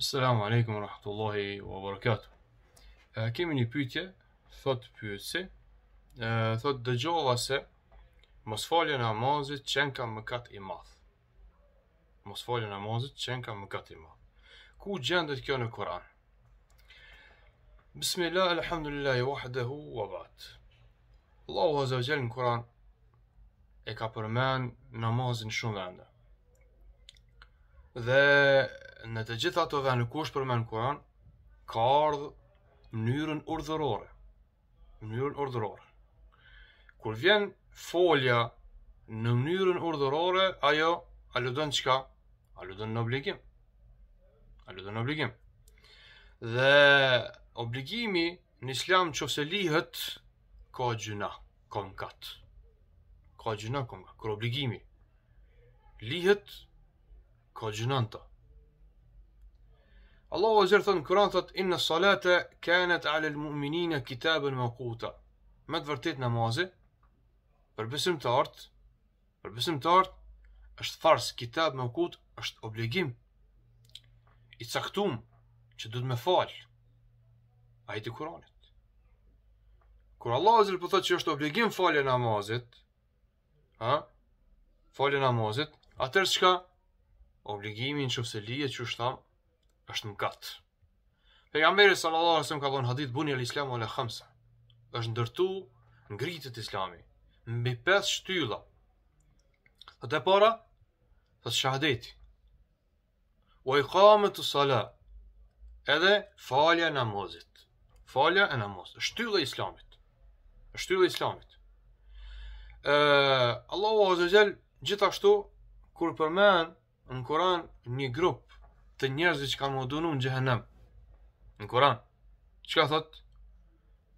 Assalamu alaikum wa rahmatullahi wa barakatuh. Kemi një pytje, thot pyëtësi, thot dëgjova se mos falje namazit qenë ka mëkat i math Mos falje namazit qenë ka mëkat i math Ku gjendet kjo në Koran? Bismillah, alhamdulillah, i wahdehu, wa bat. Allahu Azza wa në Kur'an e ka përmend namazin shumë vende. Dhe në të gjitha të dhe në kush për me në kuran, ka ardhë mënyrën urdhërore. Mënyrën urdhërore. Kur vjen folja në mënyrën urdhërore, ajo aludon çka? Aludon në obligim. Aludon në obligim. Dhe obligimi në islam që se lihet, ka gjuna, ka në Ka gjuna, ka në Kër obligimi, lihet, ka gjuna në ta. Allahu e zërë thënë kërënë thëtë, inë në salate kënët alel lë mu'minin kitabën më kuta. Me të vërtit në për besimtarët, të artë, për besimtarët të artë, është fars, kitabë më kutë, është obligim, i caktumë, që dhëtë me fal, a i të kuranit. Kër Allah e po pëthët që është obligim falë e namazit, ha? falë e namazit, atërë që ka obligimin që lihet lije që shtamë, është në katë. Pejgamberi sallallahu alaihi wasallam ka thënë hadith buni al-islam ala khamsa. Është ndërtu ngritet Islami mbi pesë shtylla. Atë para, pas shahadeti. Wa iqamatu salat. Edhe falja e namazit. Falja e namazit, shtylla e Islamit. Shtylla e Islamit. Ë Allahu azza gjithashtu kur përmend në Kur'an një grup të njerëzve që kanë mundunu në xhehenem. Në Kur'an çka thot?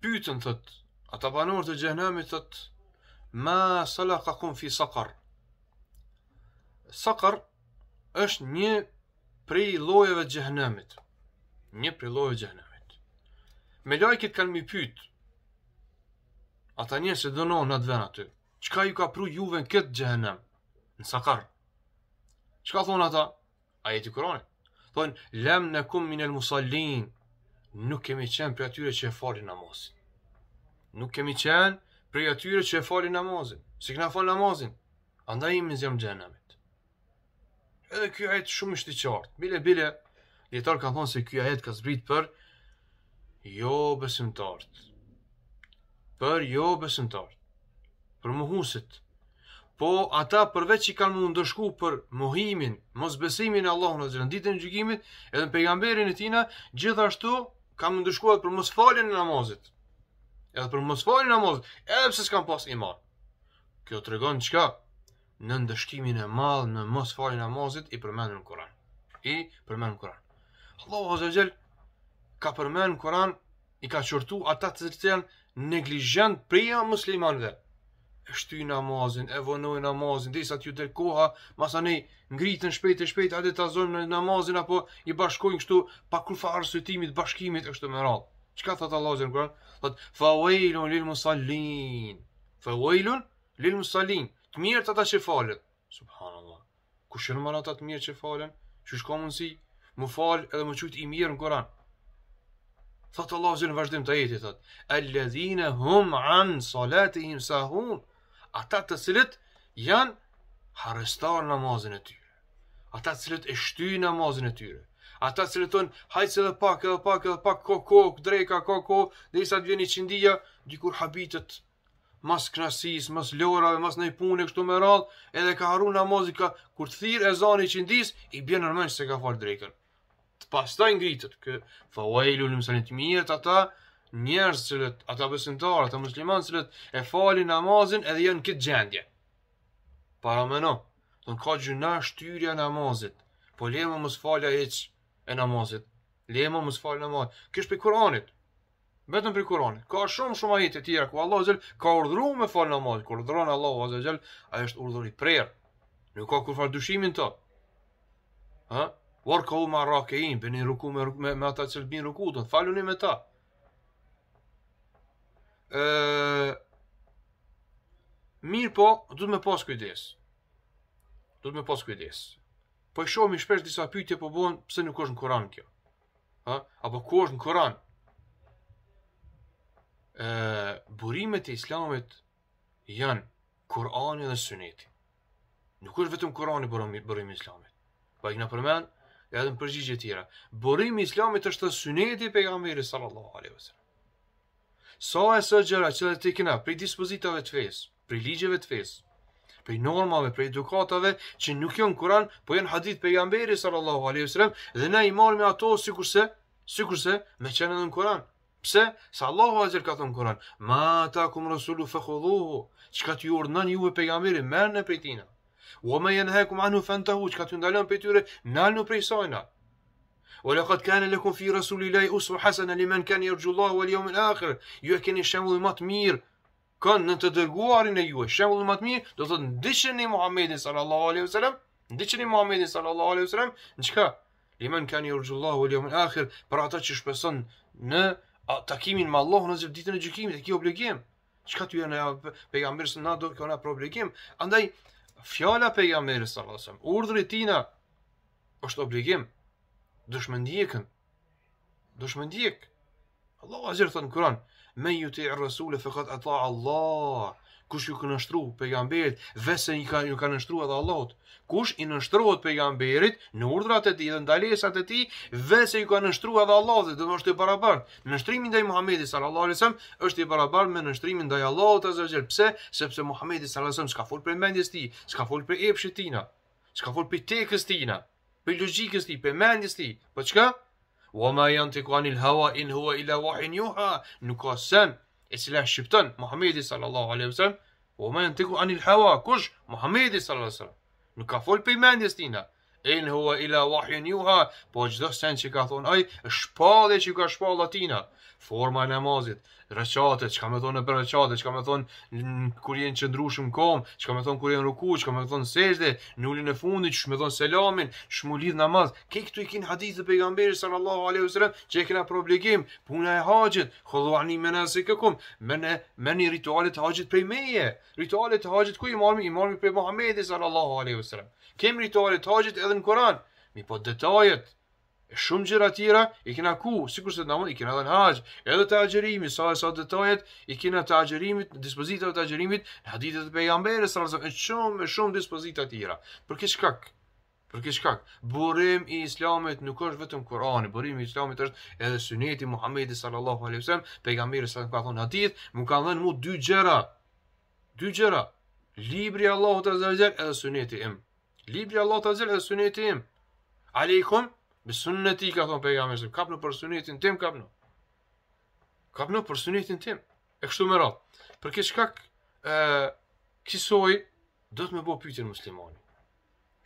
pytën thot, ata banor e xhehenemit thot, ma salaqakum fi sakar, sakar, është një prej llojeve të xhehenemit. Një prej llojeve të xhehenemit. Me lajkit kanë më pyet. Ata njerëz që dënohen në atë aty. Çka ju ka prur juve në këtë xhehenem? Në Saqar. Çka thon ata? Ajeti Kur'anit thonë, lem në kum al musallin, nuk kemi qenë për atyre që e falin namazin. Nuk kemi qenë për atyre që e falin namazin. Si këna fal namazin, anda i minë zjamë Edhe kjo ajet shumë ishte qartë. Bile, bile, djetarë ka thonë se kjo ajet ka zbrit për jo besimtartë. Për jo besimtartë. Për muhusit. muhusit Po ata përveç që kanë mund ndëshku për mohimin, mos besimin e Allah në zërën, ditën gjykimit, edhe në pejgamberin e tina, gjithashtu kanë mund për mos falin e namazit. Edhe për mos falin e namazit, edhe pëse s'kan pas iman. Kjo të regon ka? Në ndëshkimin e madhë në mos falin e namazit i përmenë në Koran. I përmenë në Koran. Allahu Azza ka përmenë në Koran, i ka qërtu ata të të të prija të e shty namazin, e vonoj namazin, disa t'ju del koha, masa ne ngritën shpejt e shpejt, adet të zonë në namazin, apo i bashkojnë kështu, pa kur fa arsytimit, bashkimit, e kështu më rallë. Qka thot Allah zërë në Kur'an? Thot, fa wejlun lil musallin, fa wejlun lil musallin, të mirë t'ata që falet. Subhanallah, ku shënë më rata të mirë që falën, që shko si, më falë edhe më qytë i mirë në Kur'an. Thot Allah zërë në vazhdim të jeti, thot, alledhine hum an salatihim sahun, ata të cilët janë harrestar namazin e tyre. Ata të cilët e shtyjnë namazin e tyre. Ata cilët thonë, hajtë se dhe pak, edhe pak, edhe pak, kokë, ko, drejka, kokë, ko, dhe i të vjeni qindia, dikur habitet, mas krasis, mas lorave, mas nej pune, kështu me radhë, edhe ka haru namazin, ka, kur të thirë e zani qindis, i bjen nërmën se ka falë drejken. Të pas ta ngritët, kë, fa uajlu, në mësalin mirët, ata, njerës cilët, ata besimtarë, ata muslimanë cilët, e fali namazin edhe janë këtë gjendje. Para me no, të në ka gjuna shtyria namazit, po më mos falja hiç e namazit, mos fal namaz. namazit, është për kuranit, betëm për kuranit, ka shumë shumë ahit e tjera, ku Allah zhjel, ka urdhru me fal namazit, ku urdhru në Allah vazhe ai a urdhëri urdhru i prerë, nuk ka kur fal dushimin të, ha? Warkohu ma rakein, bëni ruku me, me, me ata që lëbin ruku, do të faluni me ta, Mirë po, du të me pas kujdes. Du të me pas kujdes. Po i shohëm i shpesh disa pyjtje po bojnë, pëse nuk është në Koran kjo? Ha? Apo ku është në Koran? Burimet e Islamit janë Korani dhe Suneti. Nuk është vetëm Korani burimi Islamit. Po i këna përmenë, edhe në përgjigje tjera. Burimi Islamit është të Suneti pe jamë i risalë Allah. Alevësër. Sa e së gjëra që dhe të kena prej dispozitave të fesë, prej ligjeve të fesë, prej normave, prej edukatave, që nuk jonë kuran, po jenë hadith pe jamberi sallallahu alaihi sallam, dhe ne i marë me ato, si kurse, si kurse, me qenë edhe në kuran. Pse? Sa Allahu a ka thonë kuran. Ma ta kumë rësullu fekhodhuhu, që ka të ju ordënën juve pe jamberi, merë në prej tina. Ua me jenë hekum anu fëntahu, që ka të ndalën pe tyre, nalë në prej sajna. O le këtë kanë e lëkum fi rasulli laj usë hasën e limen kanë i rgjullahu e liomin akër, ju e keni shemullu më të mirë, kanë në të dërguarin e ju e shemullu më të mirë, do të të i Muhammedin sallallahu aleyhi vësallam, ndyqen i Muhammedin sallallahu në qëka, limen i rgjullahu e liomin akër, për ata që shpesën në takimin më Allah në zërë ditën e gjykimit e ki obligim, Çka të ju pejgamberi në pejambirës do andaj, fjala pejambirës, urdhëri tina, është obligim, dushmëndjekën. Dushmëndjek. Allahu azhër thon Kur'an, "Me yuti ar-rasul faqad ata Allah." Kush ju kënështru pejgamberit, vese i ka ju kanë nështru edhe Allahut. Kush i nështruat pejgamberit në urdhrat e tij dhe ndalesat e tij, vese i kanë nështru edhe Allahut, do të thotë i barabart. Nështrimi ndaj Muhamedit sallallahu alaihi wasallam është i barabart me nështrimin ndaj Allahut azza wajel. Pse? Sepse Muhamedi sallallahu alaihi wasallam s'ka fol për mendjes tij, s'ka fol për epshit tina, s'ka fol për tekës tina për logjikës ti, për mendjes ti. Po çka? Wa ma yantiqu anil hawa in huwa ila wahyun yuha. Nuk e cila shqipton Muhamedi sallallahu alaihi wasallam. Wa ma yantiqu anil hawa kush Muhamedi sallallahu alaihi wasallam. Nuk ka fol për mendjes tina in huwa ila wahyin yuha, po çdo sen që ka thon ai, shpallje që ka shpall latina, forma e namazit, rrecate, çka më thon në rrecate, çka më thon kur jeni qëndrushëm kom, çka më thon kur jeni ruku, çka më thon sejdë, në ulën e fundit, çka më thon selamin, çmu lidh namaz. Ke këtu i kin hadith të pejgamberit sallallahu alaihi wasallam, që e kena problem, puna e haxhit, khuduani menasikukum, men men ritualet e haxhit prej meje. Ritualet e haxhit ku i marrim, i marrim prej Muhamedit sallallahu alaihi wasallam. Kem ritualet e haxhit edhe në Koran. Mi po detajet e shumë gjera tjera i kena ku, sikur se namon, i kena në haqë edhe të agjerimi sa sa detajet i kena të agjerimit, dispozita të agjerimit, hadithe të pejgamberit sallallahu alajhi wasallam, shumë e shumë dispozita tjera. Për këtë shkak Për këtë shkak, burim i Islamit nuk është vetëm Kurani, burim i Islamit është edhe Suneti Muhammedi sallallahu alaihi wasallam, pejgamberi sa ka thonë hadith, më kanë dhënë mu dy gjera, Dy gjera, Libri Allahut azza wa jalla edhe Suneti Libri Allah të zirë dhe sunet tim. Aleikum, me sunet ka thonë pejga me në Kapnu për sunetin tim, kapnu. Kapnu për sunetin tim. E kështu më ratë. Për kështë shkak, e, kësoj do të me bo pytin muslimani.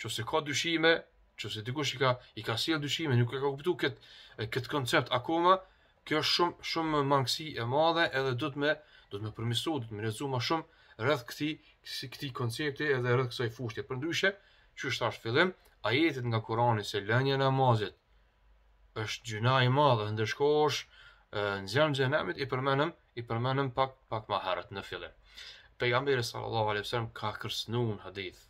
Që se ka dyshime, që se dikush i ka, i ka siel dyshime, nuk e ka kuptu këtë kët koncept akoma, kjo është shumë, shumë mangësi e madhe edhe do të me, do të me përmisu, do të me rezu ma shumë rrëth këti, këti koncepti edhe rrëth kësaj fushtje. Për ndryshe, që është ashtë fillim, jetit nga Kurani se lënje në mazit është gjuna i madhe, ndërshkosh në zemë gjenemit i përmenëm, i përmenëm pak, pak ma herët në fillim. Pejgamberi sallallahu alaihi wasallam ka kërsnu në hadith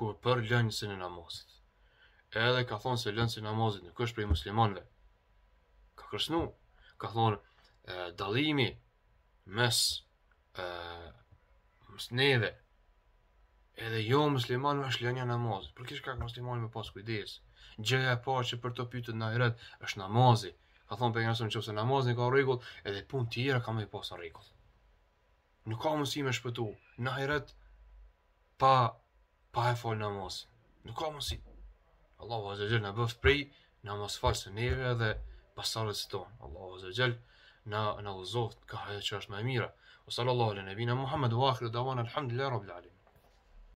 kur për lëndsin e namazit. Edhe ka thonë se lëndsi i namazit nuk është prej muslimanëve. Ka kërsnu, ka thonë dalimi mes e, edhe jo musliman me është lënja namazit. Për kishka ka musliman me pas kujdes. Gjëja e parë që për të pyetur në hyrët është namazi. Ka thonë pejgamberi se nëse namazi ka rregull, edhe punë të tjera ka më pas rregull. Nuk ka mundësi me shpëtu në hyrët pa pa e fol namaz. Nuk ka mundësi. Allahu azza jall na bëft prej namaz falsë neve dhe pasorët tonë. Allahu azza jall na na uzoft ka ajo që është më e mira. Sallallahu alejhi ve sellem Muhammedu akhiru dawana alhamdulillah, rabbil alamin.